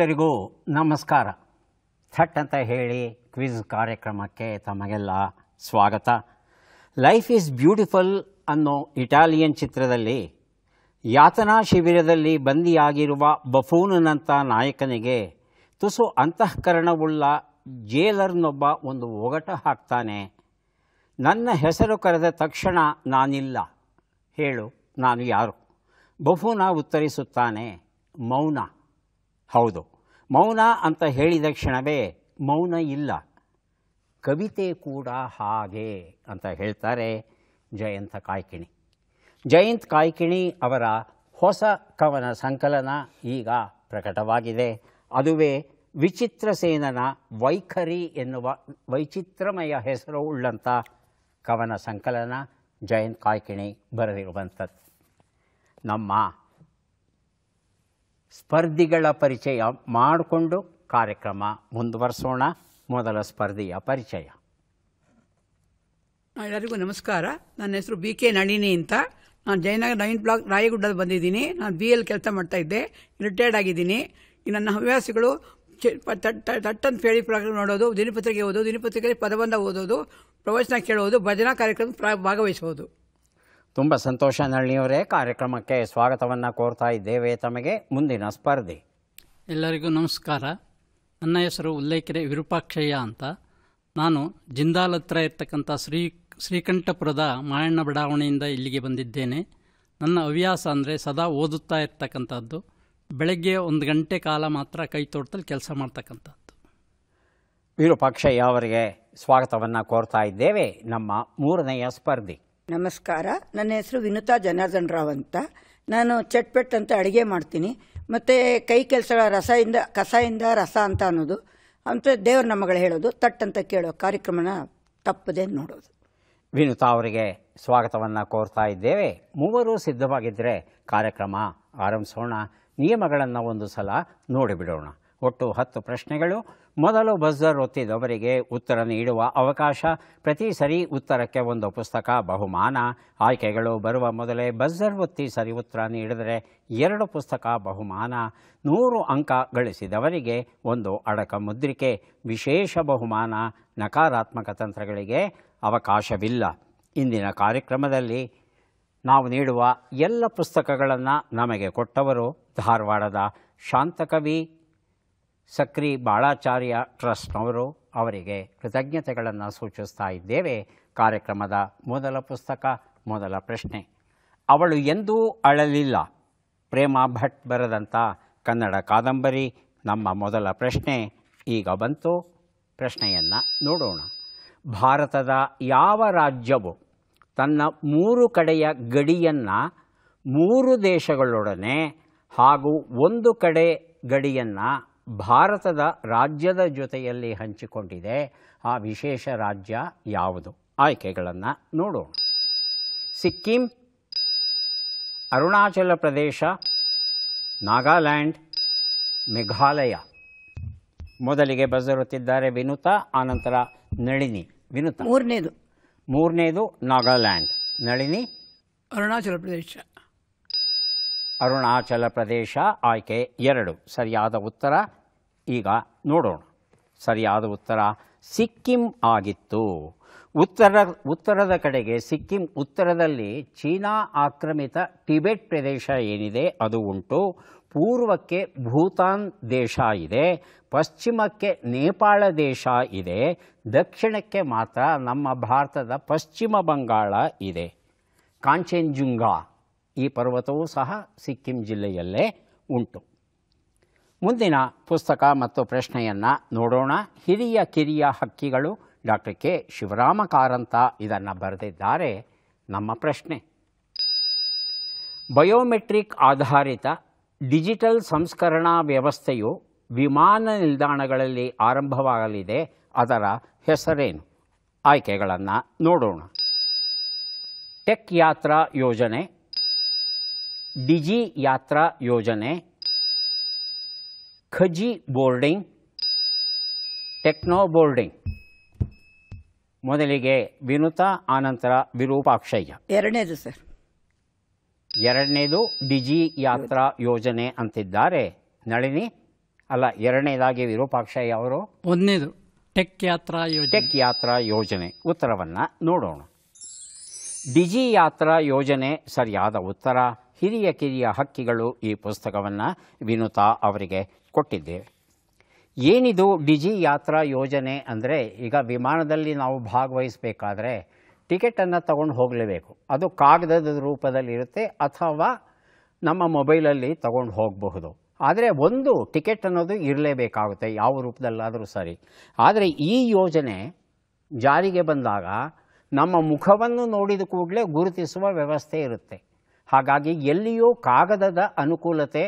ಎಲ್ಲರಿಗೂ ನಮಸ್ಕಾರ ಥಟ್ ಅಂತ ಹೇಳಿ ಕ್ವಿಜ್ ಕಾರ್ಯಕ್ರಮಕ್ಕೆ ತಮಗೆಲ್ಲ ಸ್ವಾಗತ ಲೈಫ್ ಈಸ್ ಬ್ಯೂಟಿಫುಲ್ ಅನ್ನೋ ಇಟಾಲಿಯನ್ ಚಿತ್ರದಲ್ಲಿ ಯಾತನಾ ಶಿಬಿರದಲ್ಲಿ ಬಂದಿಯಾಗಿರುವ ಬಫೂನಂಥ ನಾಯಕನಿಗೆ ತುಸು ಅಂತಃಕರಣವುಳ್ಳ ಜೇಲರ್ನೊಬ್ಬ ಒಂದು ಒಗಟ ಹಾಕ್ತಾನೆ ನನ್ನ ಹೆಸರು ಕರೆದ ತಕ್ಷಣ ನಾನಿಲ್ಲ ಹೇಳು ನಾನು ಯಾರು ಬಫೂನ ಉತ್ತರಿಸುತ್ತಾನೆ ಮೌನ ಹೌದು ಮೌನ ಅಂತ ಹೇಳಿದ ಕ್ಷಣವೇ ಮೌನ ಇಲ್ಲ ಕವಿತೆ ಕೂಡ ಹಾಗೆ ಅಂತ ಹೇಳ್ತಾರೆ ಜಯಂತ ಕಾಯ್ಕಿಣಿ ಜಯಂತ್ ಕಾಯ್ಕಿಣಿ ಅವರ ಹೊಸ ಕವನ ಸಂಕಲನ ಈಗ ಪ್ರಕಟವಾಗಿದೆ ಅದುವೇ ವಿಚಿತ್ರ ಸೇನನ ವೈಖರಿ ಎನ್ನುವ ವೈಚಿತ್ರಮಯ ಹೆಸರು ಉಳ್ಳಂಥ ಕವನ ಸಂಕಲನ ಜಯಂತ್ ಕಾಯ್ಕಿಣಿ ಬರೆದಿರುವಂಥದ್ದು ನಮ್ಮ ಸ್ಪರ್ಧಿಗಳ ಪರಿಚಯ ಮಾಡಿಕೊಂಡು ಕಾರ್ಯಕ್ರಮ ಮುಂದುವರಿಸೋಣ ಮೊದಲ ಸ್ಪರ್ಧೆಯ ಪರಿಚಯ ಎಲ್ಲರಿಗೂ ನಮಸ್ಕಾರ ನನ್ನ ಹೆಸರು ಬಿ ಕೆ ನಳಿನಿ ಅಂತ ನಾನು ಜಯನಗರ ನೈನ್ ಬ್ಲಾಕ್ ರಾಯಗುಡ್ಡದ ಬಂದಿದ್ದೀನಿ ನಾನು ಬಿ ಎಲ್ ಕೆಲಸ ಮಾಡ್ತಾ ಇದ್ದೆ ರಿಟೈರ್ಡ್ ಆಗಿದ್ದೀನಿ ನನ್ನ ಹವ್ಯಾಸಗಳು ತಟ್ಟನ್ನು ಹೇಳಿ ಪ್ರಾಗ್ರಾಮ್ ನೋಡೋದು ದಿನಪತ್ರಿಕೆ ಓದೋದು ದಿನಪತ್ರಿಕೆಯಲ್ಲಿ ಪದಬಂಧ ಓದೋದು ಪ್ರವಚನ ಕೇಳೋದು ಭಜನಾ ಕಾರ್ಯಕ್ರಮ ಭಾಗವಹಿಸೋದು ತುಂಬ ಸಂತೋಷ ನಳ್ಳಿಯವರೇ ಕಾರ್ಯಕ್ರಮಕ್ಕೆ ಸ್ವಾಗತವನ್ನು ಕೋರ್ತಾ ಇದ್ದೇವೆ ತಮಗೆ ಮುಂದಿನ ಸ್ಪರ್ಧೆ ಎಲ್ಲರಿಗೂ ನಮಸ್ಕಾರ ನನ್ನ ಹೆಸರು ಉಲ್ಲೇಖರೆ ವಿರೂಪಾಕ್ಷಯ್ಯ ಅಂತ ನಾನು ಜಿಂದಾಲ್ ಹತ್ರ ಇರ್ತಕ್ಕಂಥ ಶ್ರೀ ಶ್ರೀಕಂಠಪುರದ ಮಾಯಣ್ಣ ಬಡಾವಣೆಯಿಂದ ಇಲ್ಲಿಗೆ ಬಂದಿದ್ದೇನೆ ನನ್ನ ಹವ್ಯಾಸ ಅಂದರೆ ಸದಾ ಓದುತ್ತಾ ಇರ್ತಕ್ಕಂಥದ್ದು ಬೆಳಗ್ಗೆ ಒಂದು ಗಂಟೆ ಕಾಲ ಮಾತ್ರ ಕೈ ತೋಟದಲ್ಲಿ ಕೆಲಸ ಮಾಡ್ತಕ್ಕಂಥದ್ದು ವಿರೂಪಾಕ್ಷಯ್ಯ ಅವರಿಗೆ ಸ್ವಾಗತವನ್ನು ಕೋರ್ತಾ ಇದ್ದೇವೆ ನಮ್ಮ ಮೂರನೆಯ ಸ್ಪರ್ಧಿ ನಮಸ್ಕಾರ ನನ್ನ ಹೆಸರು ವಿನುತಾ ಜನಾರ್ದನ್ ರಾವ್ ಅಂತ ನಾನು ಚಟ್ಪೆಟ್ ಅಂತ ಅಡುಗೆ ಮಾಡ್ತೀನಿ ಮತ್ತು ಕೈ ಕೆಲಸಗಳ ರಸದಿಂದ ಕಸಯಿಂದ ರಸ ಅಂತ ಅನ್ನೋದು ಅಂತ ದೇವ್ರ ನಮ್ಮಗಳು ಹೇಳೋದು ತಟ್ ಅಂತ ಕೇಳೋ ಕಾರ್ಯಕ್ರಮನ ತಪ್ಪದೆ ನೋಡೋದು ವಿನುತಾ ಅವರಿಗೆ ಸ್ವಾಗತವನ್ನು ಕೋರ್ತಾ ಇದ್ದೇವೆ ಮೂವರು ಸಿದ್ಧವಾಗಿದ್ದರೆ ಕಾರ್ಯಕ್ರಮ ಆರಂಭಿಸೋಣ ನಿಯಮಗಳನ್ನು ಒಂದು ಸಲ ನೋಡಿಬಿಡೋಣ ಒಟ್ಟು ಹತ್ತು ಪ್ರಶ್ನೆಗಳು ಮೊದಲು ಬಜರ್ ಒತ್ತಿದವರಿಗೆ ಉತ್ತರ ನೀಡುವ ಅವಕಾಶ ಪ್ರತಿ ಸರಿ ಉತ್ತರಕ್ಕೆ ಒಂದು ಪುಸ್ತಕ ಬಹುಮಾನ ಆಯ್ಕೆಗಳು ಬರುವ ಮೊದಲೇ ಬಜರ್ ಒತ್ತಿ ಸರಿ ಉತ್ತರ ನೀಡಿದರೆ ಎರಡು ಪುಸ್ತಕ ಬಹುಮಾನ ನೂರು ಅಂಕ ಗಳಿಸಿದವರಿಗೆ ಒಂದು ಅಡಕ ಮುದ್ರಿಕೆ ವಿಶೇಷ ಬಹುಮಾನ ನಕಾರಾತ್ಮಕ ತಂತ್ರಗಳಿಗೆ ಅವಕಾಶವಿಲ್ಲ ಇಂದಿನ ಕಾರ್ಯಕ್ರಮದಲ್ಲಿ ನಾವು ನೀಡುವ ಎಲ್ಲ ಪುಸ್ತಕಗಳನ್ನು ನಮಗೆ ಕೊಟ್ಟವರು ಧಾರವಾಡದ ಶಾಂತಕವಿ ಸಕ್ರಿ ಬಾಳಾಚಾರ್ಯ ಟ್ರಸ್ಟ್ನವರು ಅವರಿಗೆ ಕೃತಜ್ಞತೆಗಳನ್ನು ಸೂಚಿಸ್ತಾ ಇದ್ದೇವೆ ಕಾರ್ಯಕ್ರಮದ ಮೊದಲ ಪುಸ್ತಕ ಮೊದಲ ಪ್ರಶ್ನೆ ಅವಳು ಎಂದೂ ಅಳಲಿಲ್ಲ ಪ್ರೇಮ ಭಟ್ ಬರೆದಂಥ ಕನ್ನಡ ಕಾದಂಬರಿ ನಮ್ಮ ಮೊದಲ ಪ್ರಶ್ನೆ ಈಗ ಬಂತು ಪ್ರಶ್ನೆಯನ್ನು ನೋಡೋಣ ಭಾರತದ ಯಾವ ರಾಜ್ಯವು ತನ್ನ ಮೂರು ಕಡೆಯ ಗಡಿಯನ್ನು ಮೂರು ದೇಶಗಳೊಡನೆ ಹಾಗೂ ಒಂದು ಕಡೆ ಗಡಿಯನ್ನು ಭಾರತದ ರಾಜ್ಯದ ಜೊತೆಯಲ್ಲಿ ಹಂಚಿಕೊಂಡಿದೆ ಆ ವಿಶೇಷ ರಾಜ್ಯ ಯಾವುದು ಆಯ್ಕೆಗಳನ್ನು ನೋಡೋಣ ಸಿಕ್ಕಿಂ ಅರುಣಾಚಲ ಪ್ರದೇಶ ನಾಗಾಲ್ಯಾಂಡ್ ಮೇಘಾಲಯ ಮೊದಲಿಗೆ ಬಜರುತ್ತಿದ್ದಾರೆ ವಿನುತಾ ಆನಂತರ ನಳಿನಿ ವಿನುತಾ ಮೂರನೇದು ಮೂರನೇದು ನಾಗಾಲ್ಯಾಂಡ್ ನಳಿನಿ ಅರುಣಾಚಲ ಪ್ರದೇಶ ಅರುಣಾಚಲ ಪ್ರದೇಶ ಆಯ್ಕೆ ಎರಡು ಸರಿಯಾದ ಉತ್ತರ ಈಗ ನೋಡೋಣ ಸರಿಯಾದ ಉತ್ತರ ಸಿಕ್ಕಿಂ ಆಗಿತ್ತು ಉತ್ತರ ಉತ್ತರದ ಕಡೆಗೆ ಸಿಕ್ಕಿಂ ಉತ್ತರದಲ್ಲಿ ಚೀನಾ ಆಕ್ರಮಿತ ಟಿಬೆಟ್ ಪ್ರದೇಶ ಏನಿದೆ ಅದು ಉಂಟು ಪೂರ್ವಕ್ಕೆ ಭೂತಾನ್ ದೇಶ ಇದೆ ಪಶ್ಚಿಮಕ್ಕೆ ನೇಪಾಳ ದೇಶ ಇದೆ ದಕ್ಷಿಣಕ್ಕೆ ಮಾತ್ರ ನಮ್ಮ ಭಾರತದ ಪಶ್ಚಿಮ ಬಂಗಾಳ ಇದೆ ಕಾಂಚೆಂಜುಂಗಾ ಈ ಪರ್ವತವೂ ಸಹ ಸಿಕ್ಕಿಂ ಜಿಲ್ಲೆಯಲ್ಲೇ ಉಂಟು ಮುಂದಿನ ಪುಸ್ತಕ ಮತ್ತು ಪ್ರಶ್ನೆಯನ್ನು ನೋಡೋಣ ಹಿರಿಯ ಕಿರಿಯ ಹಕ್ಕಿಗಳು ಡಾಕ್ಟರ್ ಕೆ ಶಿವರಾಮ ಕಾರಂತ ಇದನ್ನು ಬರೆದಿದ್ದಾರೆ ನಮ್ಮ ಪ್ರಶ್ನೆ ಬಯೋಮೆಟ್ರಿಕ್ ಆಧಾರಿತ ಡಿಜಿಟಲ್ ಸಂಸ್ಕರಣಾ ವ್ಯವಸ್ಥೆಯು ವಿಮಾನ ನಿಲ್ದಾಣಗಳಲ್ಲಿ ಆರಂಭವಾಗಲಿದೆ ಅದರ ಹೆಸರೇನು ಆಯ್ಕೆಗಳನ್ನು ನೋಡೋಣ ಟೆಕ್ ಯಾತ್ರಾ ಯೋಜನೆ ಡಿಜಿ ಯಾತ್ರಾ ಯೋಜನೆ ಖಜಿ ಬೋರ್ಡಿಂಗ್ ಟೆಕ್ನೋ ಬೋರ್ಡಿಂಗ್ ಮೊದಲಿಗೆ ವಿನುತ ಆನಂತರ ವಿರೂಪಾಕ್ಷಯ್ಯ ಎರಡನೇದು ಸರ್ ಎರಡನೇದು ಡಿಜಿ ಯಾತ್ರಾ ಯೋಜನೆ ಅಂತಿದ್ದಾರೆ ನಳಿನಿ ಅಲ್ಲ ಎರಡನೇದಾಗಿ ವಿರೂಪಾಕ್ಷಯ್ಯ ಅವರು ಒಂದನೇದು ಟೆಕ್ ಯಾತ್ರಾ ಯೋಜನೆ ಟೆಕ್ ಯಾತ್ರಾ ಯೋಜನೆ ಉತ್ತರವನ್ನು ನೋಡೋಣ ಡಿಜಿ ಯಾತ್ರಾ ಯೋಜನೆ ಸರಿಯಾದ ಉತ್ತರ ಹಿರಿಯ ಕಿರಿಯ ಹಕ್ಕಿಗಳು ಈ ಪುಸ್ತಕವನ್ನು ವಿನುತಾ ಅವರಿಗೆ ಕೊಟ್ಟಿದ್ದೇವೆ ಏನಿದು ಡಿಜಿ ಯಾತ್ರಾ ಯೋಜನೆ ಅಂದರೆ ಈಗ ವಿಮಾನದಲ್ಲಿ ನಾವು ಭಾಗವಹಿಸಬೇಕಾದ್ರೆ ಟಿಕೆಟನ್ನು ತಗೊಂಡು ಹೋಗಲೇಬೇಕು ಅದು ಕಾಗದದ ರೂಪದಲ್ಲಿರುತ್ತೆ ಅಥವಾ ನಮ್ಮ ಮೊಬೈಲಲ್ಲಿ ತಗೊಂಡು ಹೋಗಬಹುದು ಆದರೆ ಒಂದು ಟಿಕೆಟ್ ಅನ್ನೋದು ಇರಲೇಬೇಕಾಗುತ್ತೆ ಯಾವ ರೂಪದಲ್ಲಾದರೂ ಸರಿ ಆದರೆ ಈ ಯೋಜನೆ ಜಾರಿಗೆ ಬಂದಾಗ ನಮ್ಮ ಮುಖವನ್ನು ನೋಡಿದ ಕೂಡಲೇ ಗುರುತಿಸುವ ವ್ಯವಸ್ಥೆ ಇರುತ್ತೆ ಹಾಗಾಗಿ ಎಲ್ಲಿಯೂ ಕಾಗದದ ಅನುಕೂಲತೆ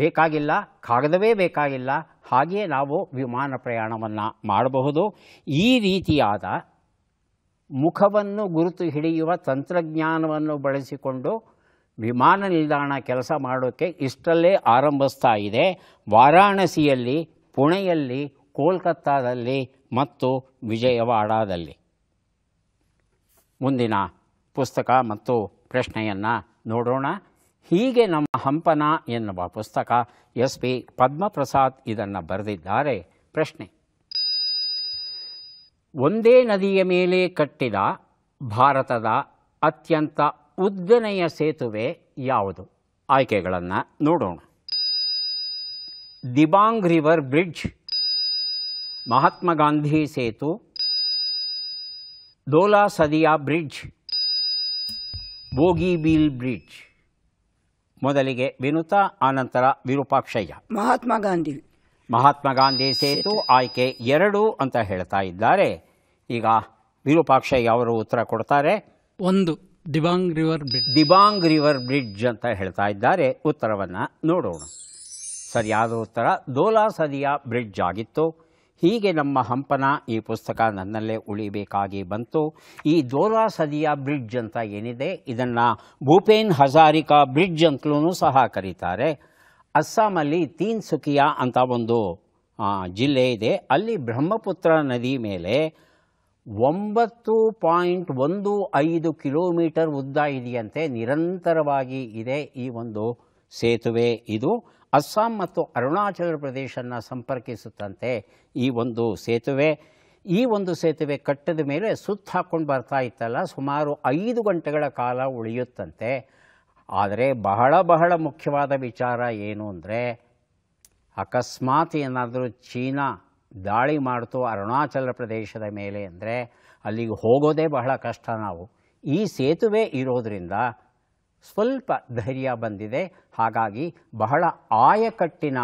ಬೇಕಾಗಿಲ್ಲ ಕಾಗದವೇ ಬೇಕಾಗಿಲ್ಲ ಹಾಗೆಯೇ ನಾವು ವಿಮಾನ ಪ್ರಯಾಣವನ್ನು ಮಾಡಬಹುದು ಈ ರೀತಿಯಾದ ಮುಖವನ್ನು ಗುರುತು ಹಿಡಿಯುವ ತಂತ್ರಜ್ಞಾನವನ್ನು ಬಳಸಿಕೊಂಡು ವಿಮಾನ ನಿಲ್ದಾಣ ಕೆಲಸ ಮಾಡೋಕ್ಕೆ ಇಷ್ಟಲ್ಲೇ ಆರಂಭಿಸ್ತಾ ಇದೆ ವಾರಾಣಸಿಯಲ್ಲಿ ಪುಣೆಯಲ್ಲಿ ಕೋಲ್ಕತ್ತಾದಲ್ಲಿ ಮತ್ತು ವಿಜಯವಾಡದಲ್ಲಿ ಮುಂದಿನ ಪುಸ್ತಕ ಮತ್ತು ಪ್ರಶ್ನೆಯನ್ನು ನೋಡೋಣ ಹೀಗೆ ನಮ್ಮ ಹಂಪನ ಎನ್ನುವ ಪುಸ್ತಕ ಎಸ್ ಪಿ ಪದ್ಮಪ್ರಸಾದ್ ಇದನ್ನು ಬರೆದಿದ್ದಾರೆ ಪ್ರಶ್ನೆ ಒಂದೇ ನದಿಯ ಮೇಲೆ ಕಟ್ಟಿದ ಭಾರತದ ಅತ್ಯಂತ ಉದ್ದನೆಯ ಸೇತುವೆ ಯಾವುದು ಆಯ್ಕೆಗಳನ್ನು ನೋಡೋಣ Dibang river bridge Mahatma Gandhi Setu Dhola Sadiya bridge Bogibeel bridge ಮೊದಲಿಗೆ ವಿನುತ ಆನಂತರ ವಿರೂಪಾಕ್ಷಯ್ಯ ಮಹಾತ್ಮ ಗಾಂಧಿ ಮಹಾತ್ಮ ಗಾಂಧಿ ಸೇತು ಆಯ್ಕೆ ಎರಡು ಅಂತ ಹೇಳ್ತಾ ಇದ್ದಾರೆ ಈಗ ವಿರೂಪಾಕ್ಷಯ್ಯ ಅವರು ಉತ್ತರ ಕೊಡ್ತಾರೆ ಒಂದು Dibang river bridge Dibang river bridge ಅಂತ ಹೇಳ್ತಾ ಇದ್ದಾರೆ ಉತ್ತರವನ್ನು ನೋಡೋಣ ಸರಿಯಾದ ಉತ್ತರ ದೋಲಾ ಸದಿಯ ಬ್ರಿಡ್ಜ್ ಆಗಿತ್ತು ಹೀಗೆ ನಮ್ಮ ಹಂಪನ ಈ ಪುಸ್ತಕ ನನ್ನಲ್ಲೇ ಉಳಿಬೇಕಾಗಿ ಬಂತು ಈ ದೋರಾ ಸದಿಯ ಬ್ರಿಡ್ಜ್ ಅಂತ ಏನಿದೆ ಇದನ್ನು ಭೂಪೇನ್ ಹಜಾರಿಕಾ ಬ್ರಿಡ್ಜ್ ಅಂತಲೂ ಸಹ ಕರೀತಾರೆ ಅಸ್ಸಾಮಲ್ಲಿ ತೀನ್ ಅಂತ ಒಂದು ಜಿಲ್ಲೆ ಇದೆ ಅಲ್ಲಿ ಬ್ರಹ್ಮಪುತ್ರ ನದಿ ಮೇಲೆ ಒಂಬತ್ತು ಪಾಯಿಂಟ್ ಒಂದು ಐದು ಕಿಲೋಮೀಟರ್ ಉದ್ದ ಇದೆಯಂತೆ ನಿರಂತರವಾಗಿ ಇದೆ ಈ ಒಂದು ಸೇತುವೆ ಇದು ಅಸ್ಸಾಂ ಮತ್ತು ಅರುಣಾಚಲ ಪ್ರದೇಶನ ಸಂಪರ್ಕಿಸುತ್ತಂತೆ ಈ ಒಂದು ಸೇತುವೆ ಈ ಒಂದು ಸೇತುವೆ ಕಟ್ಟದ ಮೇಲೆ ಸುತ್ತ ಹಾಕ್ಕೊಂಡು ಬರ್ತಾ ಇತ್ತಲ್ಲ ಸುಮಾರು ಐದು ಗಂಟೆಗಳ ಕಾಲ ಉಳಿಯುತ್ತಂತೆ ಆದರೆ ಬಹಳ ಬಹಳ ಮುಖ್ಯವಾದ ವಿಚಾರ ಏನು ಅಂದರೆ ಅಕಸ್ಮಾತ್ ಏನಾದರೂ ಚೀನಾ ದಾಳಿ ಮಾಡ್ತು ಅರುಣಾಚಲ ಪ್ರದೇಶದ ಮೇಲೆ ಅಂದರೆ ಅಲ್ಲಿಗೆ ಹೋಗೋದೇ ಬಹಳ ಕಷ್ಟ ನಾವು ಈ ಸೇತುವೆ ಇರೋದರಿಂದ ಸ್ವಲ್ಪ ಧೈರ್ಯ ಬಂದಿದೆ ಹಾಗಾಗಿ ಬಹಳ ಆಯಕಟ್ಟಿನ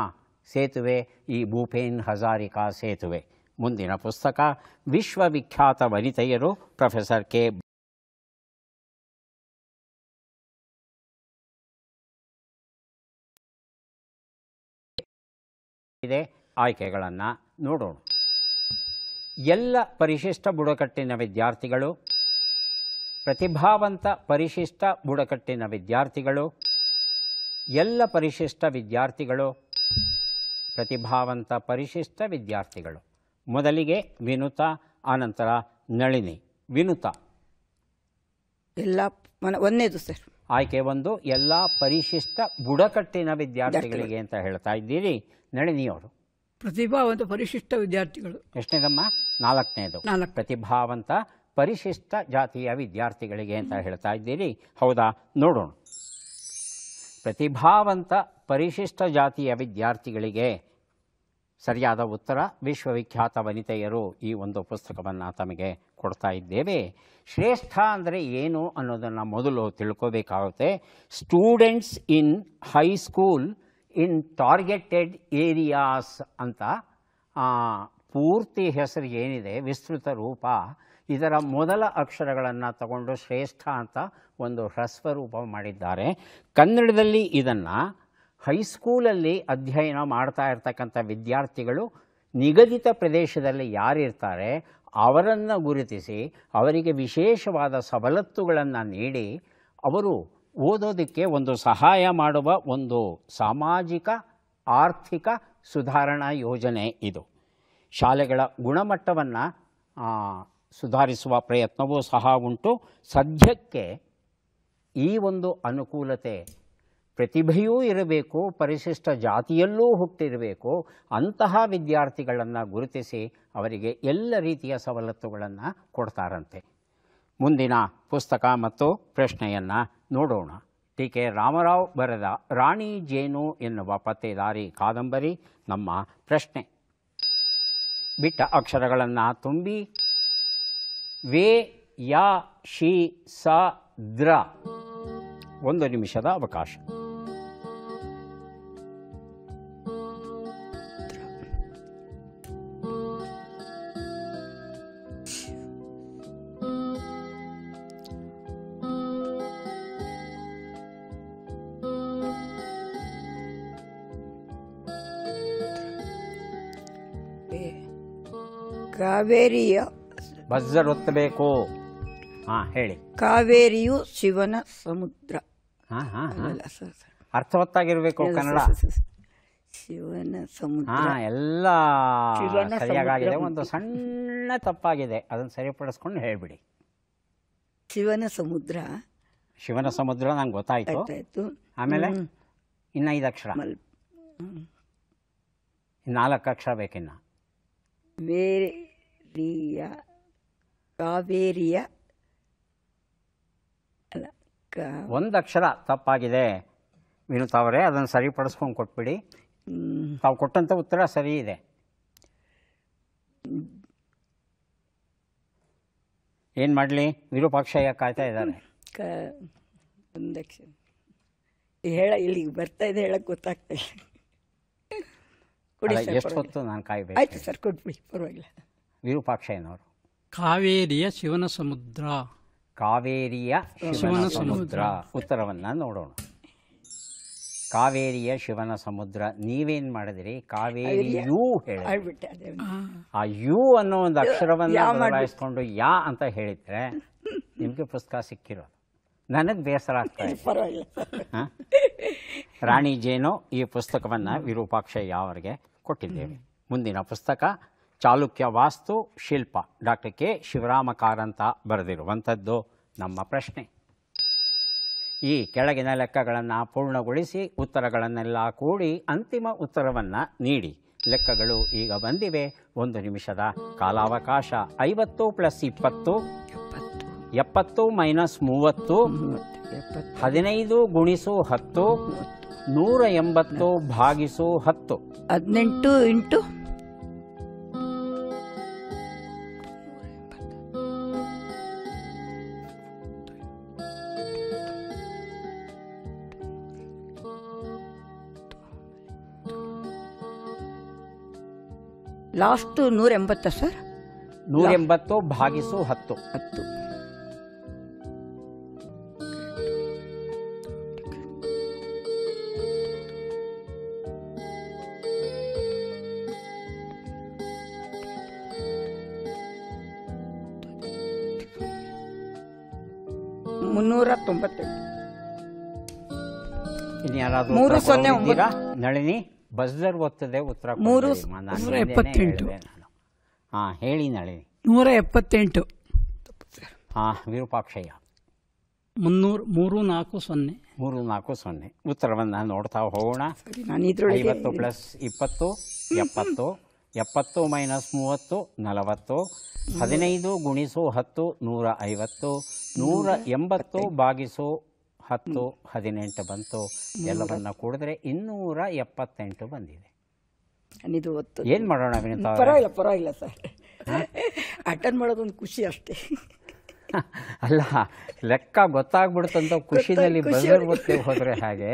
ಸೇತುವೆ ಈ ಭೂಪೇನ್ ಹಜಾರಿಕಾ ಸೇತುವೆ ಮುಂದಿನ ಪುಸ್ತಕ ವಿಶ್ವವಿಖ್ಯಾತ ವನಿತೆಯರು ಪ್ರೊಫೆಸರ್ ಕೆ ಇದೆ ಆಯ್ಕೆಗಳನ್ನು ನೋಡೋಣ ಎಲ್ಲ ಪರಿಶಿಷ್ಟ ಬುಡಕಟ್ಟಿನ ವಿದ್ಯಾರ್ಥಿಗಳು ಪ್ರತಿಭಾವಂತ ಪರಿಶಿಷ್ಟ ಬುಡಕಟ್ಟಿನ ವಿದ್ಯಾರ್ಥಿಗಳು ಎಲ್ಲ ಪರಿಶಿಷ್ಟ ವಿದ್ಯಾರ್ಥಿಗಳು ಪ್ರತಿಭಾವಂತ ಪರಿಶಿಷ್ಟ ವಿದ್ಯಾರ್ಥಿಗಳು ಮೊದಲಿಗೆ ವಿನುತ ಆನಂತರ ನಳಿನಿ ವಿನುತ ಎಲ್ಲ ಒಂದೇದು ಸರ್ ಆಯ್ಕೆ ಒಂದು ಎಲ್ಲ ಪರಿಶಿಷ್ಟ ಬುಡಕಟ್ಟಿನ ವಿದ್ಯಾರ್ಥಿಗಳಿಗೆ ಅಂತ ಹೇಳ್ತಾ ಇದ್ದೀರಿ ನಳಿನಿಯವರು ಪ್ರತಿಭಾವಂತ ಪರಿಶಿಷ್ಟ ವಿದ್ಯಾರ್ಥಿಗಳು ಎಷ್ಟನೇದಮ್ಮ ನಾಲ್ಕನೇದು ನಾಲ್ಕು ಪ್ರತಿಭಾವಂತ ಪರಿಶಿಷ್ಟ ಜಾತಿಯ ವಿದ್ಯಾರ್ಥಿಗಳಿಗೆ ಅಂತ ಹೇಳ್ತಾ ಇದ್ದೀರಿ ಹೌದಾ ನೋಡೋಣ ಪ್ರತಿಭಾವಂತ ಪರಿಶಿಷ್ಟ ಜಾತಿಯ ವಿದ್ಯಾರ್ಥಿಗಳಿಗೆ ಸರಿಯಾದ ಉತ್ತರ ವಿಶ್ವವಿಖ್ಯಾತ ವನಿತೆಯರು ಈ ಒಂದು ಪುಸ್ತಕವನ್ನು ತಮಗೆ ಕೊಡ್ತಾ ಇದ್ದೇವೆ ಶ್ರೇಷ್ಠ ಅಂದರೆ ಏನು ಅನ್ನೋದನ್ನು ಮೊದಲು ತಿಳ್ಕೋಬೇಕಾಗುತ್ತೆ students in high school in targeted areas ಅಂತ ಪೂರ್ತಿ ಹೆಸರು ಏನಿದೆ ವಿಸ್ತೃತ ರೂಪ ಇದರ ಮೊದಲ ಅಕ್ಷರಗಳನ್ನು ತಗೊಂಡು ಶ್ರೇಷ್ಠ ಅಂತ ಒಂದು ರೂಪ ಮಾಡಿದ್ದಾರೆ ಕನ್ನಡದಲ್ಲಿ ಇದನ್ನು ಹೈಸ್ಕೂಲಲ್ಲಿ ಅಧ್ಯಯನ ಮಾಡ್ತಾ ಇರ್ತಕ್ಕಂಥ ವಿದ್ಯಾರ್ಥಿಗಳು ನಿಗದಿತ ಪ್ರದೇಶದಲ್ಲಿ ಯಾರಿರ್ತಾರೆ ಅವರನ್ನು ಗುರುತಿಸಿ ಅವರಿಗೆ ವಿಶೇಷವಾದ ಸವಲತ್ತುಗಳನ್ನು ನೀಡಿ ಅವರು ಓದೋದಕ್ಕೆ ಒಂದು ಸಹಾಯ ಮಾಡುವ ಒಂದು ಸಾಮಾಜಿಕ ಆರ್ಥಿಕ ಸುಧಾರಣಾ ಯೋಜನೆ ಇದು ಶಾಲೆಗಳ ಗುಣಮಟ್ಟವನ್ನು ಸುಧಾರಿಸುವ ಪ್ರಯತ್ನವೂ ಸಹ ಉಂಟು ಸದ್ಯಕ್ಕೆ ಈ ಒಂದು ಅನುಕೂಲತೆ ಪ್ರತಿಭೆಯೂ ಇರಬೇಕು ಪರಿಶಿಷ್ಟ ಜಾತಿಯಲ್ಲೂ ಹುಟ್ಟಿರಬೇಕು ಅಂತಹ ವಿದ್ಯಾರ್ಥಿಗಳನ್ನು ಗುರುತಿಸಿ ಅವರಿಗೆ ಎಲ್ಲ ರೀತಿಯ ಸವಲತ್ತುಗಳನ್ನು ಕೊಡ್ತಾರಂತೆ ಮುಂದಿನ ಪುಸ್ತಕ ಮತ್ತು ಪ್ರಶ್ನೆಯನ್ನು ನೋಡೋಣ ಟಿ ಕೆ ರಾಮರಾವ್ ಬರೆದ ರಾಣಿ ಜೇನು ಎನ್ನುವ ಪತ್ತೆದಾರಿ ಕಾದಂಬರಿ ನಮ್ಮ ಪ್ರಶ್ನೆ ಬಿಟ್ಟ ಅಕ್ಷರಗಳನ್ನು ತುಂಬಿ ವೇ ಯಾ ಶಿ ಸ ದ್ರ ಒಂದು ನಿಮಿಷದ ಅವಕಾಶ ಕಾವೇರಿಯ ಬಜ್ಜರೊತ್ತಬೇಕು ಹಾ ಹೇಳಿ ಕಾವೇರಿಯು ಶಿವನ ಸಮುದ್ರ ಹಾ ಹಾ ಅಲ್ಲ, ಅರ್ಥವತ್ತಾಗಿರ್ಬೇಕು ಕನ್ನಡ ಶಿವನ ಹಾ ಸಮುದ್ರ ಎಲ್ಲ ಸರಿಯಾಗಿದೆ ಒಂದು ಸಣ್ಣ ತಪ್ಪಾಗಿದೆ ಅದನ್ನ ಸರಿಪಡಿಸ್ಕೊಂಡು ಹೇಳ್ಬಿಡಿ ಶಿವನ ಸಮುದ್ರ ಶಿವನ ಸಮುದ್ರ ನಂಗೆ ಗೊತ್ತಾಯ್ತು ಆಮೇಲೆ ಇನ್ನ ಐದು ಅಕ್ಷರ ನಾಲ್ಕು ಅಕ್ಷರ ಬೇಕಿನ್ನ ಬೇರೆ ಕಾವೇರಿಯ ಕಾವೇರಿಯ ಒಂದು ಅಕ್ಷರ ತಪ್ಪಾಗಿದೆ ಅವರೇ ಅದನ್ನು ಸರಿಪಡಿಸ್ಕೊಂಡು ಕೊಟ್ಬಿಡಿ ತಾವು ಕೊಟ್ಟಂಥ ಉತ್ತರ ಸರಿ ಇದೆ ಏನು ಮಾಡಲಿ ವಿರೂಪಾಕ್ಷಯ್ಯ ಕಾಯ್ತಾ ಇದ್ದಾರೆ ಕ ಒಂದು ಅಕ್ಷರ ಹೇಳ ಇಲ್ಲಿಗೆ ಬರ್ತಾ ಇದೆ ಹೇಳಕ್ಕೆ ಗೊತ್ತಾಗ್ತಾ ಇಲ್ಲ ಕೊಡಿ ಎಷ್ಟು ಹೊತ್ತು ನಾನು ಕಾಯ್ಬೇಕು ಆಯಿತು ಸರ್ ಕೊಟ್ಬಿಡಿ ಪರವಾಗಿಲ್ಲ ವಿರೂಪಾಕ್ಷಯ್ಯನವರು ಕಾವೇರಿಯ ಶಿವನ ಸಮುದ್ರ ಕಾವೇರಿಯ ಶಿವನ ಸಮುದ್ರ ಉತ್ತರವನ್ನು ನೋಡೋಣ ಕಾವೇರಿಯ ಶಿವನ ಸಮುದ್ರ ನೀವೇನು ಮಾಡಿದಿರಿ ಯು ಹೇಳಿಬಿಟ್ಟೆ ಆ ಯು ಅನ್ನೋ ಒಂದು ಅಕ್ಷರವನ್ನು ಬದಲಾಯಿಸ್ಕೊಂಡು ಯಾ ಅಂತ ಹೇಳಿದರೆ ನಿಮಗೆ ಪುಸ್ತಕ ಸಿಕ್ಕಿರೋದು ನನಗೆ ಬೇಸರ ಆಗ್ತಾ ರಾಣಿ ಜೇನು ಈ ಪುಸ್ತಕವನ್ನು ವಿರೂಪಾಕ್ಷಯ್ಯ ಅವರಿಗೆ ಕೊಟ್ಟಿದ್ದೇವೆ ಮುಂದಿನ ಪುಸ್ತಕ ಚಾಲುಕ್ಯ ವಾಸ್ತು ಶಿಲ್ಪ ಡಾಕ್ಟರ್ ಕೆ ಶಿವರಾಮ ಕಾರಂತ ಬರೆದಿರುವಂಥದ್ದು ನಮ್ಮ ಪ್ರಶ್ನೆ ಈ ಕೆಳಗಿನ ಲೆಕ್ಕಗಳನ್ನು ಪೂರ್ಣಗೊಳಿಸಿ ಉತ್ತರಗಳನ್ನೆಲ್ಲ ಕೂಡಿ ಅಂತಿಮ ಉತ್ತರವನ್ನು ನೀಡಿ ಲೆಕ್ಕಗಳು ಈಗ ಬಂದಿವೆ ಒಂದು ನಿಮಿಷದ ಕಾಲಾವಕಾಶ ಐವತ್ತು ಪ್ಲಸ್ ಇಪ್ಪತ್ತು ಎಪ್ಪತ್ತು ಮೈನಸ್ ಮೂವತ್ತು ಹದಿನೈದು ಗುಣಿಸು ಹತ್ತು ನೂರ ಎಂಬತ್ತು ಭಾಗಿಸು ಹತ್ತು ಹದಿನೆಂಟು ಇಂಟು ಲಾಸ್ಟ್ ನೂರ ಎಂಬತ್ತ ಸರ್ ನೂರ ಎಂಬತ್ತು ಭಾಗಿಸು ಹತ್ತು ಹತ್ತು ಮುನ್ನೂರ ತೊಂಬತ್ತೆಂಟು ಮೂರು ಸೊನ್ನೆ ನಳಿನಿ ಬಸ್ದರ್ ಓದ್ತದೆ ಉತ್ತರ ಮೂರು ನೂರ ಎಪ್ಪತ್ತೆಂಟು ಹಾಂ ಹೇಳಿ ನಾಳೆ ನೂರ ಎಪ್ಪತ್ತೆಂಟು ಹಾ ವಿರೂಪಾಕ್ಷಯ್ಯ ಮುನ್ನೂರು ಮೂರು ನಾಲ್ಕು ಸೊನ್ನೆ ಮೂರು ನಾಲ್ಕು ಸೊನ್ನೆ ಉತ್ತರವನ್ನು ನೋಡ್ತಾ ಹೋಗೋಣ ಐವತ್ತು ಪ್ಲಸ್ ಇಪ್ಪತ್ತು ಎಪ್ಪತ್ತು ಎಪ್ಪತ್ತು ಮೈನಸ್ ಮೂವತ್ತು ನಲವತ್ತು ಹದಿನೈದು ಗುಣಿಸು ಹತ್ತು ನೂರ ಐವತ್ತು ನೂರ ಎಂಬತ್ತು ಬಾಗಿಸು ಹತ್ತು ಹದಿನೆಂಟು ಬಂತು ಎಲ್ಲವನ್ನು ಕೂಡಿದ್ರೆ ಇನ್ನೂರ ಎಪ್ಪತ್ತೆಂಟು ಬಂದಿದೆ ಇದು ಏನು ಮಾಡೋಣ ಪರವಾಗಿಲ್ಲ ಪರವಾಗಿಲ್ಲ ಸರ್ ಅಟೆಂಡ್ ಮಾಡೋದೊಂದು ಖುಷಿ ಅಷ್ಟೇ ಅಲ್ಲ ಲೆಕ್ಕ ಗೊತ್ತಾಗ್ಬಿಡ್ತಂತ ಖುಷಿನಲ್ಲಿ ಬಂದಿರ್ಬೋದು ಹೋದ್ರೆ ಹೋದರೆ ಹಾಗೆ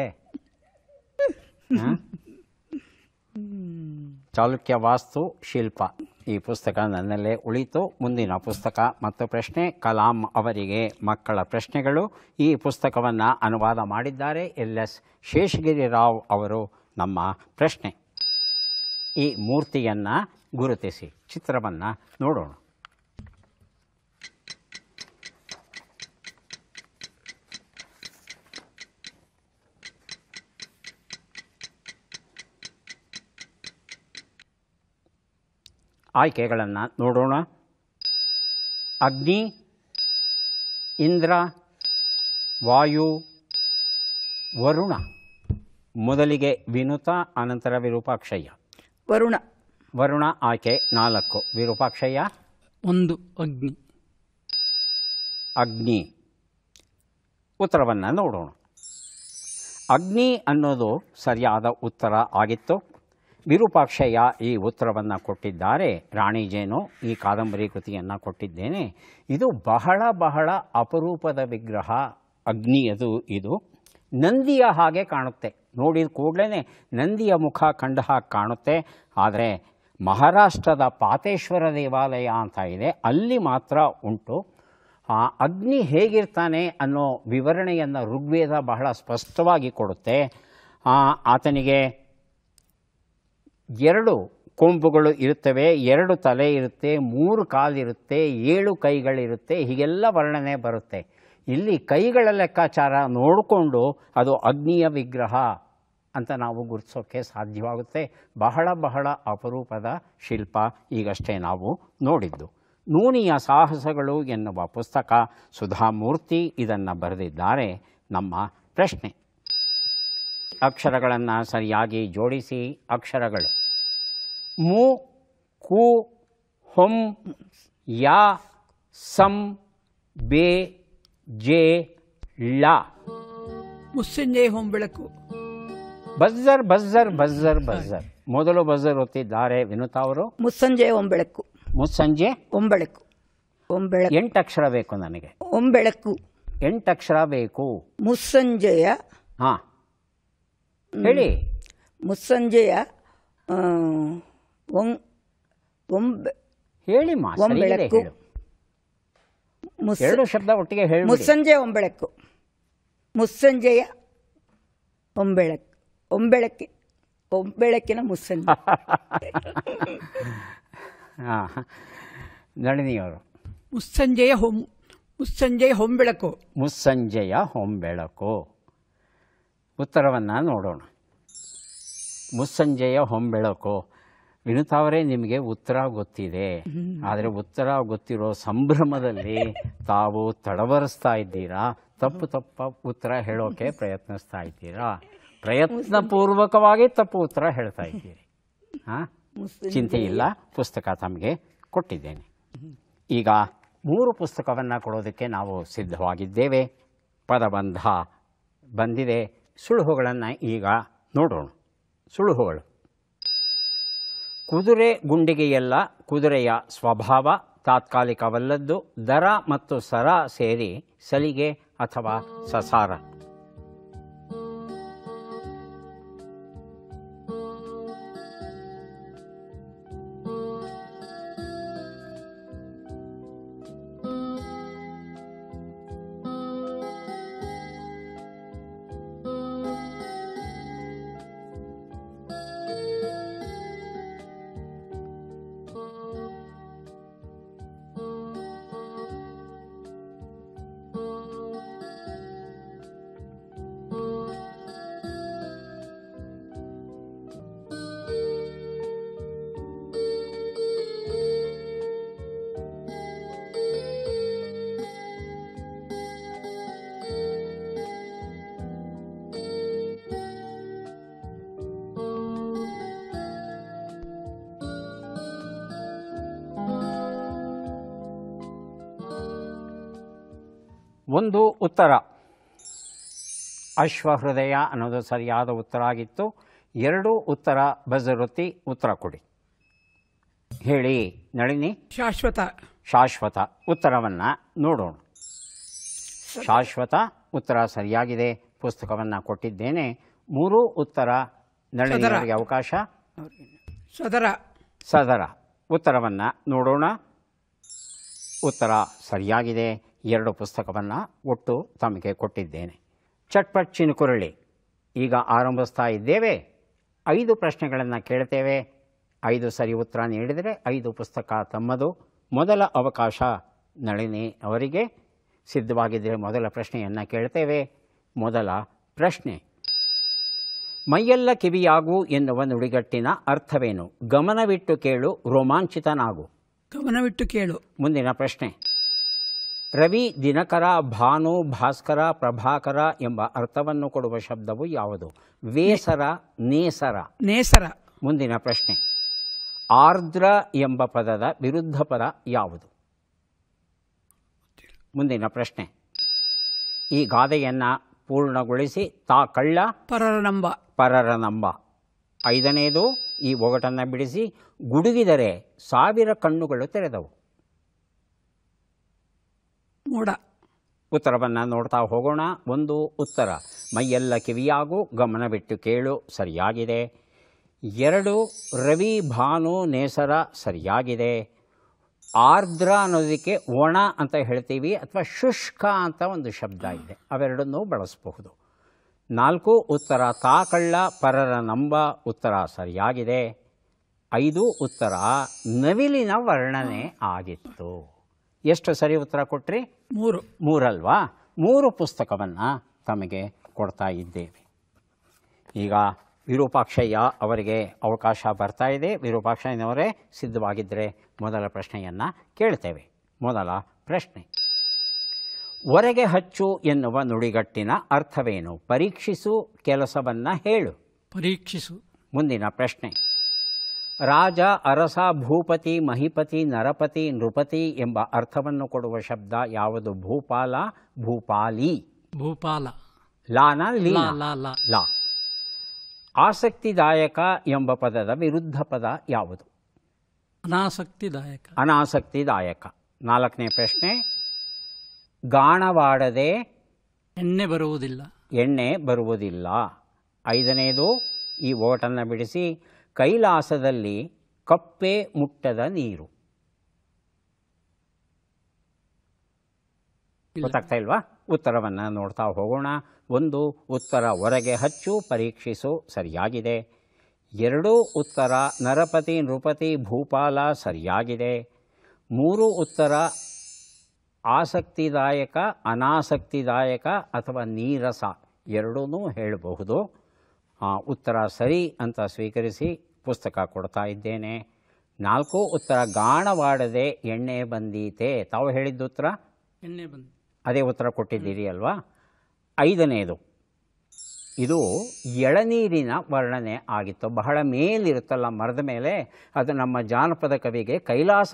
ಚಾಲುಕ್ಯ ವಾಸ್ತು ಶಿಲ್ಪ ಈ ಪುಸ್ತಕ ನನ್ನಲ್ಲೇ ಉಳಿತು ಮುಂದಿನ ಪುಸ್ತಕ ಮತ್ತು ಪ್ರಶ್ನೆ ಕಲಾಂ ಅವರಿಗೆ ಮಕ್ಕಳ ಪ್ರಶ್ನೆಗಳು ಈ ಪುಸ್ತಕವನ್ನು ಅನುವಾದ ಮಾಡಿದ್ದಾರೆ ಎಲ್ ಎಸ್ ಶೇಷಗಿರಿರಾವ್ ಅವರು ನಮ್ಮ ಪ್ರಶ್ನೆ ಈ ಮೂರ್ತಿಯನ್ನು ಗುರುತಿಸಿ ಚಿತ್ರವನ್ನು ನೋಡೋಣ ಆಯ್ಕೆಗಳನ್ನು ನೋಡೋಣ ಅಗ್ನಿ ಇಂದ್ರ ವಾಯು ವರುಣ ಮೊದಲಿಗೆ ವಿನುತ ಅನಂತರ ವಿರೂಪಾಕ್ಷಯ್ಯ ವರುಣ ವರುಣ ಆಯ್ಕೆ ನಾಲ್ಕು ವಿರೂಪಾಕ್ಷಯ್ಯ ಒಂದು ಅಗ್ನಿ ಅಗ್ನಿ ಉತ್ತರವನ್ನು ನೋಡೋಣ ಅಗ್ನಿ ಅನ್ನೋದು ಸರಿಯಾದ ಉತ್ತರ ಆಗಿತ್ತು ವಿರೂಪಾಕ್ಷಯ್ಯ ಈ ಉತ್ತರವನ್ನು ಕೊಟ್ಟಿದ್ದಾರೆ ರಾಣಿ ಈ ಕಾದಂಬರಿ ಕೃತಿಯನ್ನು ಕೊಟ್ಟಿದ್ದೇನೆ ಇದು ಬಹಳ ಬಹಳ ಅಪರೂಪದ ವಿಗ್ರಹ ಅಗ್ನಿಯದು ಇದು ನಂದಿಯ ಹಾಗೆ ಕಾಣುತ್ತೆ ನೋಡಿದ ಕೂಡಲೇ ನಂದಿಯ ಮುಖ ಕಂಡ ಹಾಗೆ ಕಾಣುತ್ತೆ ಆದರೆ ಮಹಾರಾಷ್ಟ್ರದ ಪಾತೇಶ್ವರ ದೇವಾಲಯ ಅಂತ ಇದೆ ಅಲ್ಲಿ ಮಾತ್ರ ಉಂಟು ಆ ಅಗ್ನಿ ಹೇಗಿರ್ತಾನೆ ಅನ್ನೋ ವಿವರಣೆಯನ್ನು ಋಗ್ವೇದ ಬಹಳ ಸ್ಪಷ್ಟವಾಗಿ ಕೊಡುತ್ತೆ ಆತನಿಗೆ ಎರಡು ಕೊಂಬುಗಳು ಇರುತ್ತವೆ ಎರಡು ತಲೆ ಇರುತ್ತೆ ಮೂರು ಕಾಲಿರುತ್ತೆ ಏಳು ಕೈಗಳಿರುತ್ತೆ ಹೀಗೆಲ್ಲ ವರ್ಣನೆ ಬರುತ್ತೆ ಇಲ್ಲಿ ಕೈಗಳ ಲೆಕ್ಕಾಚಾರ ನೋಡಿಕೊಂಡು ಅದು ಅಗ್ನಿಯ ವಿಗ್ರಹ ಅಂತ ನಾವು ಗುರುತಿಸೋಕ್ಕೆ ಸಾಧ್ಯವಾಗುತ್ತೆ ಬಹಳ ಬಹಳ ಅಪರೂಪದ ಶಿಲ್ಪ ಈಗಷ್ಟೇ ನಾವು ನೋಡಿದ್ದು ನೂನಿಯ ಸಾಹಸಗಳು ಎನ್ನುವ ಪುಸ್ತಕ ಸುಧಾಮೂರ್ತಿ ಇದನ್ನು ಬರೆದಿದ್ದಾರೆ ನಮ್ಮ ಪ್ರಶ್ನೆ ಅಕ್ಷರಗಳನ್ನು ಸರಿಯಾಗಿ ಜೋಡಿಸಿ ಅಕ್ಷರಗಳು ಮು ಕು ಹೊಂ ಯಾ ಸಂ ಬೆ ಜೆ ಳ ಮುಸ್ಸಂಜೆ ಬೆಳಕು ಬಜ್ಜರ್ ಬಜ್ಜರ್ ಬಜ್ಜರ್ ಬಜ್ಜರ್ ಮೊದಲು ಬಜ್ಜರ್ ಒತ್ತಿದ್ದಾರೆ ವಿನುತಾ ಅವರು ಮುಸ್ಸಂಜೆ ಒಂಬೆಳಕು ಮುಸ್ಸಂಜೆ ಒಂಬೆಳಕು ಒಂಬೆಳಕು ಎಂಟು ಅಕ್ಷರ ಬೇಕು ನನಗೆ ಒಂಬೆಳಕು ಎಂಟು ಅಕ್ಷರ ಬೇಕು ಮುಸ್ಸಂಜೆಯ ಹಾಂ ಹೇಳಿ ಮುಸ್ಸಂಜೆಯ ಹೇಳಿ ಎರಡು ಶಬ್ದ ಒಟ್ಟಿಗೆ ಹೇಳಿ ಮುಸ್ಸಂಜೆ ಒಂಬೆಳಕು ಮುಸ್ಸಂಜೆಯ ಒಂಬೆಳಕು ಒಂಬೆಳಕ್ಕೆ ಒಂಬೆಳಕಿನ ಮುಸ್ಸಂಜೆ ಹಾಂ ನಳಿನಿಯವರು ಮುಸ್ಸಂಜೆಯ ಹೊಂ ಮುಸ್ಸಂಜೆಯ ಹೊಂಬೆಳಕು ಮುಸ್ಸಂಜೆಯ ಹೊಂಬೆಳಕು ಉತ್ತರವನ್ನು ನೋಡೋಣ ಮುಸ್ಸಂಜೆಯ ಹೊಂಬೆಳಕು ವಿನುತ್ ನಿಮಗೆ ಉತ್ತರ ಗೊತ್ತಿದೆ ಆದರೆ ಉತ್ತರ ಗೊತ್ತಿರೋ ಸಂಭ್ರಮದಲ್ಲಿ ತಾವು ತಡವರಿಸ್ತಾ ಇದ್ದೀರಾ ತಪ್ಪು ತಪ್ಪ ಉತ್ತರ ಹೇಳೋಕೆ ಪ್ರಯತ್ನಿಸ್ತಾ ಇದ್ದೀರಾ ಪ್ರಯತ್ನ ಪೂರ್ವಕವಾಗಿ ತಪ್ಪು ಉತ್ತರ ಹೇಳ್ತಾ ಇದ್ದೀರಿ ಹಾಂ ಚಿಂತೆ ಇಲ್ಲ ಪುಸ್ತಕ ತಮಗೆ ಕೊಟ್ಟಿದ್ದೇನೆ ಈಗ ಮೂರು ಪುಸ್ತಕವನ್ನು ಕೊಡೋದಕ್ಕೆ ನಾವು ಸಿದ್ಧವಾಗಿದ್ದೇವೆ ಪದಬಂಧ ಬಂದಿದೆ ಸುಳುಹುಗಳನ್ನು ಈಗ ನೋಡೋಣ ಸುಳುಹುಗಳು ಕುದುರೆ ಗುಂಡಿಗೆಯಲ್ಲ ಕುದುರೆಯ ಸ್ವಭಾವ ತಾತ್ಕಾಲಿಕವಲ್ಲದ್ದು ದರ ಮತ್ತು ಸರ ಸೇರಿ ಸಲಿಗೆ ಅಥವಾ ಸಸಾರ ಒಂದು ಉತ್ತರ ಅಶ್ವಹೃದಯ ಅನ್ನೋದು ಸರಿಯಾದ ಉತ್ತರ ಆಗಿತ್ತು ಎರಡು ಉತ್ತರ ಬಜರುತಿ ಉತ್ತರ ಕೊಡಿ ಹೇಳಿ ನಳಿನಿ ಶಾಶ್ವತ ಶಾಶ್ವತ ಉತ್ತರವನ್ನು ನೋಡೋಣ ಶಾಶ್ವತ ಉತ್ತರ ಸರಿಯಾಗಿದೆ ಪುಸ್ತಕವನ್ನು ಕೊಟ್ಟಿದ್ದೇನೆ ಮೂರು ಉತ್ತರ ನಳಿನಿಯವರಿಗೆ ಅವಕಾಶ ಸದರ ಸದರ ಉತ್ತರವನ್ನು ನೋಡೋಣ ಉತ್ತರ ಸರಿಯಾಗಿದೆ ಎರಡು ಪುಸ್ತಕವನ್ನು ಒಟ್ಟು ತಮಗೆ ಕೊಟ್ಟಿದ್ದೇನೆ ಚಟ್ಪಟ್ ಚಿನುಕುರಳಿ ಈಗ ಆರಂಭಿಸ್ತಾ ಇದ್ದೇವೆ ಐದು ಪ್ರಶ್ನೆಗಳನ್ನು ಕೇಳ್ತೇವೆ ಐದು ಸರಿ ಉತ್ತರ ನೀಡಿದರೆ ಐದು ಪುಸ್ತಕ ತಮ್ಮದು ಮೊದಲ ಅವಕಾಶ ನಳಿನಿ ಅವರಿಗೆ ಸಿದ್ಧವಾಗಿದ್ದರೆ ಮೊದಲ ಪ್ರಶ್ನೆಯನ್ನು ಕೇಳ್ತೇವೆ ಮೊದಲ ಪ್ರಶ್ನೆ ಮೈಯೆಲ್ಲ ಕಿವಿಯಾಗು ಎನ್ನುವ ನುಡಿಗಟ್ಟಿನ ಅರ್ಥವೇನು ಗಮನವಿಟ್ಟು ಕೇಳು ರೋಮಾಂಚಿತನಾಗು ಗಮನವಿಟ್ಟು ಕೇಳು ಮುಂದಿನ ಪ್ರಶ್ನೆ ರವಿ ದಿನಕರ ಭಾನು ಭಾಸ್ಕರ ಪ್ರಭಾಕರ ಎಂಬ ಅರ್ಥವನ್ನು ಕೊಡುವ ಶಬ್ದವು ಯಾವುದು ವೇಸರ ನೇಸರ ನೇಸರ ಮುಂದಿನ ಪ್ರಶ್ನೆ ಆರ್ದ್ರ ಎಂಬ ಪದದ ವಿರುದ್ಧ ಪದ ಯಾವುದು ಮುಂದಿನ ಪ್ರಶ್ನೆ ಈ ಗಾದೆಯನ್ನು ಪೂರ್ಣಗೊಳಿಸಿ ತಾ ಕಳ್ಳ ಪರರನಂಬ ನಂಬ ಐದನೇದು ಈ ಒಗಟನ್ನು ಬಿಡಿಸಿ ಗುಡುಗಿದರೆ ಸಾವಿರ ಕಣ್ಣುಗಳು ತೆರೆದವು ಮೂಡ ಉತ್ತರವನ್ನು ನೋಡ್ತಾ ಹೋಗೋಣ ಒಂದು ಉತ್ತರ ಮೈಯೆಲ್ಲ ಗಮನ ಬಿಟ್ಟು ಕೇಳು ಸರಿಯಾಗಿದೆ ಎರಡು ರವಿ ಭಾನು ನೇಸರ ಸರಿಯಾಗಿದೆ ಆರ್ದ್ರ ಅನ್ನೋದಕ್ಕೆ ಒಣ ಅಂತ ಹೇಳ್ತೀವಿ ಅಥವಾ ಶುಷ್ಕ ಅಂತ ಒಂದು ಶಬ್ದ ಇದೆ ಅವೆರಡನ್ನೂ ಬಳಸಬಹುದು ನಾಲ್ಕು ಉತ್ತರ ತಾಕಳ್ಳ ಪರರ ನಂಬ ಉತ್ತರ ಸರಿಯಾಗಿದೆ ಐದು ಉತ್ತರ ನವಿಲಿನ ವರ್ಣನೆ ಆಗಿತ್ತು ಎಷ್ಟು ಸರಿ ಉತ್ತರ ಕೊಟ್ರಿ ಮೂರು ಮೂರಲ್ವಾ ಮೂರು ಪುಸ್ತಕವನ್ನು ತಮಗೆ ಕೊಡ್ತಾ ಇದ್ದೇವೆ ಈಗ ವಿರೂಪಾಕ್ಷಯ್ಯ ಅವರಿಗೆ ಅವಕಾಶ ಬರ್ತಾ ಇದೆ ವಿರೂಪಾಕ್ಷಯ್ಯನವರೇ ಸಿದ್ಧವಾಗಿದ್ದರೆ ಮೊದಲ ಪ್ರಶ್ನೆಯನ್ನು ಕೇಳ್ತೇವೆ ಮೊದಲ ಪ್ರಶ್ನೆ ಹೊರಗೆ ಹಚ್ಚು ಎನ್ನುವ ನುಡಿಗಟ್ಟಿನ ಅರ್ಥವೇನು ಪರೀಕ್ಷಿಸು ಕೆಲಸವನ್ನು ಹೇಳು ಪರೀಕ್ಷಿಸು ಮುಂದಿನ ಪ್ರಶ್ನೆ ರಾಜ ಅರಸ ಭೂಪತಿ ಮಹಿಪತಿ ನರಪತಿ ನೃಪತಿ ಎಂಬ ಅರ್ಥವನ್ನು ಕೊಡುವ ಶಬ್ದ ಯಾವುದು ಭೂಪಾಲ ಭೂಪಾಲಿ ಭೂಪಾಲ ಲಾನ ಲಾ ಆಸಕ್ತಿದಾಯಕ ಎಂಬ ಪದದ ವಿರುದ್ಧ ಪದ ಯಾವುದು ಅನಾಸಕ್ತಿದಾಯಕ ಅನಾಸಕ್ತಿದಾಯಕ ನಾಲ್ಕನೇ ಪ್ರಶ್ನೆ ಗಾಣವಾಡದೆ ಎಣ್ಣೆ ಬರುವುದಿಲ್ಲ ಎಣ್ಣೆ ಬರುವುದಿಲ್ಲ ಐದನೇದು ಈ ಓಟನ್ನು ಬಿಡಿಸಿ ಕೈಲಾಸದಲ್ಲಿ ಕಪ್ಪೆ ಮುಟ್ಟದ ನೀರು ಗೊತ್ತಾಗ್ತಾ ಇಲ್ವಾ ಉತ್ತರವನ್ನು ನೋಡ್ತಾ ಹೋಗೋಣ ಒಂದು ಉತ್ತರ ಹೊರಗೆ ಹಚ್ಚು ಪರೀಕ್ಷಿಸು ಸರಿಯಾಗಿದೆ ಎರಡು ಉತ್ತರ ನರಪತಿ ನೃಪತಿ ಭೂಪಾಲ ಸರಿಯಾಗಿದೆ ಮೂರು ಉತ್ತರ ಆಸಕ್ತಿದಾಯಕ ಅನಾಸಕ್ತಿದಾಯಕ ಅಥವಾ ನೀರಸ ಎರಡೂ ಹೇಳಬಹುದು ಉತ್ತರ ಸರಿ ಅಂತ ಸ್ವೀಕರಿಸಿ ಪುಸ್ತಕ ಕೊಡ್ತಾ ಇದ್ದೇನೆ ನಾಲ್ಕು ಉತ್ತರ ಗಾಣವಾಡದೆ ಎಣ್ಣೆ ಬಂದೀತೆ ತಾವು ಹೇಳಿದ್ದು ಉತ್ತರ ಎಣ್ಣೆ ಬಂದಿ ಅದೇ ಉತ್ತರ ಕೊಟ್ಟಿದ್ದೀರಿ ಅಲ್ವಾ ಐದನೇದು ಇದು ಎಳನೀರಿನ ವರ್ಣನೆ ಆಗಿತ್ತು ಬಹಳ ಮೇಲಿರುತ್ತಲ್ಲ ಮರದ ಮೇಲೆ ಅದು ನಮ್ಮ ಜಾನಪದ ಕವಿಗೆ ಕೈಲಾಸ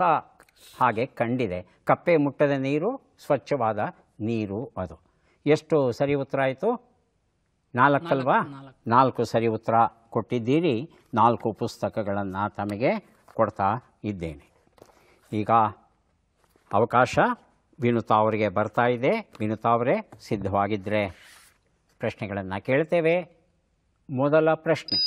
ಹಾಗೆ ಕಂಡಿದೆ ಕಪ್ಪೆ ಮುಟ್ಟದ ನೀರು ಸ್ವಚ್ಛವಾದ ನೀರು ಅದು ಎಷ್ಟು ಸರಿ ಉತ್ತರ ಆಯಿತು ನಾಲ್ಕಲ್ವಾ ನಾಲ್ಕು ಸರಿ ಉತ್ತರ ಕೊಟ್ಟಿದ್ದೀರಿ ನಾಲ್ಕು ಪುಸ್ತಕಗಳನ್ನು ತಮಗೆ ಕೊಡ್ತಾ ಇದ್ದೇನೆ ಈಗ ಅವಕಾಶ ವಿನುತಾ ಅವರಿಗೆ ಬರ್ತಾ ಇದೆ ವಿನುತಾ ಅವರೇ ಸಿದ್ಧವಾಗಿದ್ದರೆ ಪ್ರಶ್ನೆಗಳನ್ನು ಕೇಳ್ತೇವೆ ಮೊದಲ ಪ್ರಶ್ನೆ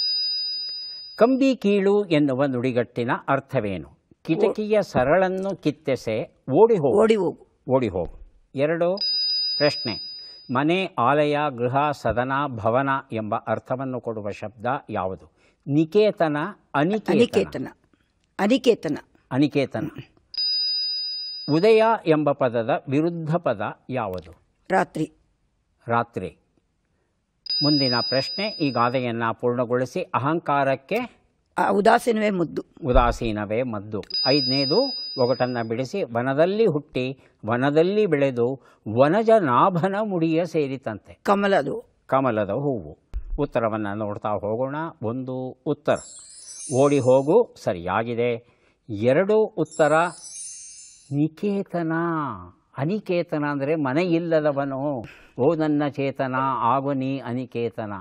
ಕಂಬಿ ಕೀಳು ಎನ್ನುವ ನುಡಿಗಟ್ಟಿನ ಅರ್ಥವೇನು ಕಿಟಕಿಯ ಸರಳನ್ನು ಕಿತ್ತೆಸೆ ಓಡಿ ಹೋಗು ಓಡಿ ಹೋಗು ಓಡಿ ಹೋಗು ಎರಡು ಪ್ರಶ್ನೆ ಮನೆ ಆಲಯ ಗೃಹ ಸದನ ಭವನ ಎಂಬ ಅರ್ಥವನ್ನು ಕೊಡುವ ಶಬ್ದ ಯಾವುದು ನಿಕೇತನ ಅನಿಕೇತನ ಅನಿಕೇತನ ಅನಿಕೇತನ ಉದಯ ಎಂಬ ಪದದ ವಿರುದ್ಧ ಪದ ಯಾವುದು ರಾತ್ರಿ ರಾತ್ರಿ ಮುಂದಿನ ಪ್ರಶ್ನೆ ಈ ಗಾದೆಯನ್ನು ಪೂರ್ಣಗೊಳಿಸಿ ಅಹಂಕಾರಕ್ಕೆ ಉದಾಸೀನವೇ ಮದ್ದು ಉದಾಸೀನವೇ ಮದ್ದು ಐದನೇದು ಒಗಟನ್ನು ಬಿಡಿಸಿ ವನದಲ್ಲಿ ಹುಟ್ಟಿ ವನದಲ್ಲಿ ಬೆಳೆದು ವನಜ ನಾಭನ ಮುಡಿಯ ಸೇರಿತಂತೆ ಕಮಲದು ಕಮಲದ ಹೂವು ಉತ್ತರವನ್ನು ನೋಡ್ತಾ ಹೋಗೋಣ ಒಂದು ಉತ್ತರ ಓಡಿ ಹೋಗು ಸರಿಯಾಗಿದೆ ಎರಡು ಉತ್ತರ ನಿಕೇತನ ಅನಿಕೇತನ ಅಂದರೆ ಮನೆಯಿಲ್ಲದವನು ಓ ನನ್ನ ಚೇತನ ಆಗು ನೀ ಅನಿಕೇತನ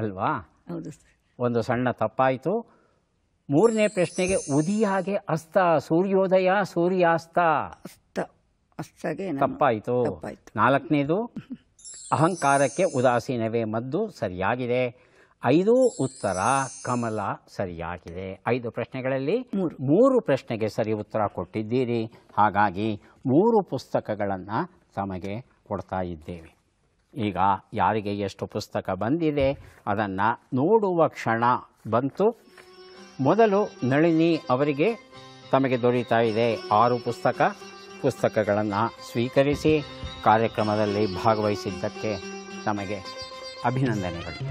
ಅಲ್ವಾ ಒಂದು ಸಣ್ಣ ತಪ್ಪಾಯಿತು ಮೂರನೇ ಪ್ರಶ್ನೆಗೆ ಉದಿಯಾಗೆ ಅಸ್ತ ಸೂರ್ಯೋದಯ ಸೂರ್ಯಾಸ್ತ ಅಸ್ತ ಅಸ್ತಗೆ ತಪ್ಪಾಯಿತು ನಾಲ್ಕನೇದು ಅಹಂಕಾರಕ್ಕೆ ಉದಾಸೀನವೇ ಮದ್ದು ಸರಿಯಾಗಿದೆ ಐದು ಉತ್ತರ ಕಮಲ ಸರಿಯಾಗಿದೆ ಐದು ಪ್ರಶ್ನೆಗಳಲ್ಲಿ ಮೂರು ಪ್ರಶ್ನೆಗೆ ಸರಿ ಉತ್ತರ ಕೊಟ್ಟಿದ್ದೀರಿ ಹಾಗಾಗಿ ಮೂರು ಪುಸ್ತಕಗಳನ್ನು ತಮಗೆ ಕೊಡ್ತಾ ಇದ್ದೇವೆ ಈಗ ಯಾರಿಗೆ ಎಷ್ಟು ಪುಸ್ತಕ ಬಂದಿದೆ ಅದನ್ನು ನೋಡುವ ಕ್ಷಣ ಬಂತು ಮೊದಲು ನಳಿನಿ ಅವರಿಗೆ ತಮಗೆ ದೊರೀತಾ ಇದೆ ಆರು ಪುಸ್ತಕ ಪುಸ್ತಕಗಳನ್ನು ಸ್ವೀಕರಿಸಿ ಕಾರ್ಯಕ್ರಮದಲ್ಲಿ ಭಾಗವಹಿಸಿದ್ದಕ್ಕೆ ತಮಗೆ ಅಭಿನಂದನೆಗಳು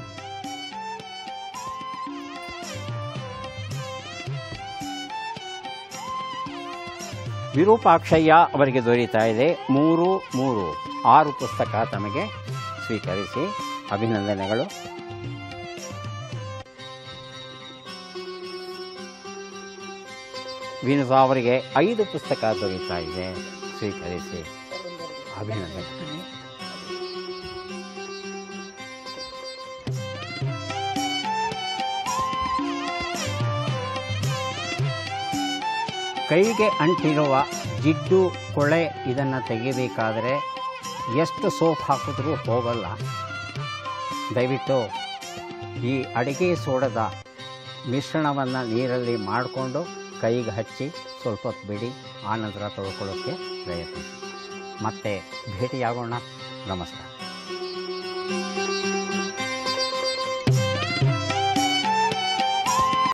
ವಿರೂಪಾಕ್ಷಯ್ಯ ಅವರಿಗೆ ದೊರೀತಾ ಇದೆ ಮೂರು ಮೂರು ಆರು ಪುಸ್ತಕ ತಮಗೆ ಸ್ವೀಕರಿಸಿ ಅಭಿನಂದನೆಗಳು ವಿನುಸಾ ಅವರಿಗೆ ಐದು ಪುಸ್ತಕ ದೊರೀತಾ ಇದೆ ಸ್ವೀಕರಿಸಿ ಅಭಿನಂದನೆ ಕೈಗೆ ಅಂಟಿರುವ ಜಿಡ್ಡು ಕೊಳೆ ಇದನ್ನು ತೆಗಿಬೇಕಾದರೆ ಎಷ್ಟು ಸೋಪ್ ಹಾಕಿದ್ರೂ ಹೋಗಲ್ಲ ದಯವಿಟ್ಟು ಈ ಅಡಿಗೆ ಸೋಡದ ಮಿಶ್ರಣವನ್ನು ನೀರಲ್ಲಿ ಮಾಡಿಕೊಂಡು ಕೈಗೆ ಹಚ್ಚಿ ಸ್ವಲ್ಪ ಹೊತ್ತು ಬಿಡಿ ನಂತರ ತೊಳ್ಕೊಳ್ಳೋಕ್ಕೆ ಪ್ರಯತ್ನಿಸಿ ಮತ್ತೆ ಭೇಟಿಯಾಗೋಣ ನಮಸ್ಕಾರ